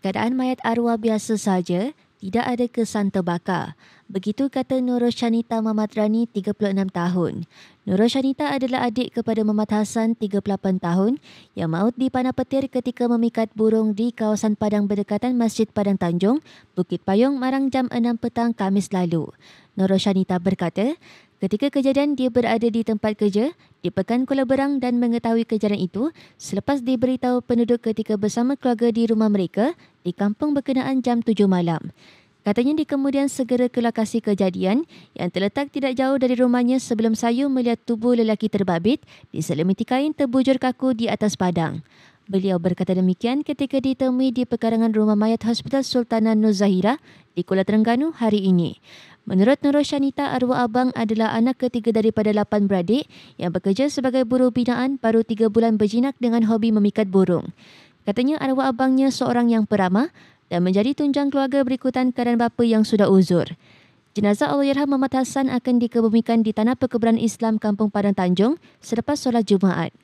Keadaan mayat arwah biasa saja, tidak ada kesan terbakar. Begitu kata Nurul Shanita Mamat Rani, 36 tahun. Nurul Shanita adalah adik kepada Mamat Hasan, 38 tahun, yang maut di panah petir ketika memikat burung di kawasan Padang berdekatan Masjid Padang Tanjung, Bukit Payung, Marang jam 6 petang Kamis lalu. Nora berkata, ketika kejadian dia berada di tempat kerja, di Pekan Kuala Berang dan mengetahui kejadian itu selepas diberitahu penduduk ketika bersama keluarga di rumah mereka di kampung berkenaan jam 7 malam. Katanya dia kemudian segera ke lokasi kejadian yang terletak tidak jauh dari rumahnya sebelum sayu melihat tubuh lelaki terbabit di selimuti kain terbujur kaku di atas padang. Beliau berkata demikian ketika ditemui di pekarangan rumah mayat Hospital Sultanah Nur di Kuala Terengganu hari ini. Menurut Nur Shanita arwah abang adalah anak ketiga daripada lapan beradik yang bekerja sebagai buruh binaan baru tiga bulan berjinak dengan hobi memikat burung. Katanya arwah abangnya seorang yang peramah dan menjadi tunjang keluarga berikutan keadaan bapa yang sudah uzur. Jenazah Allahyarham Muhammad Hassan akan dikebumikan di Tanah Perkuburan Islam Kampung Padang Tanjung selepas solat Jumaat.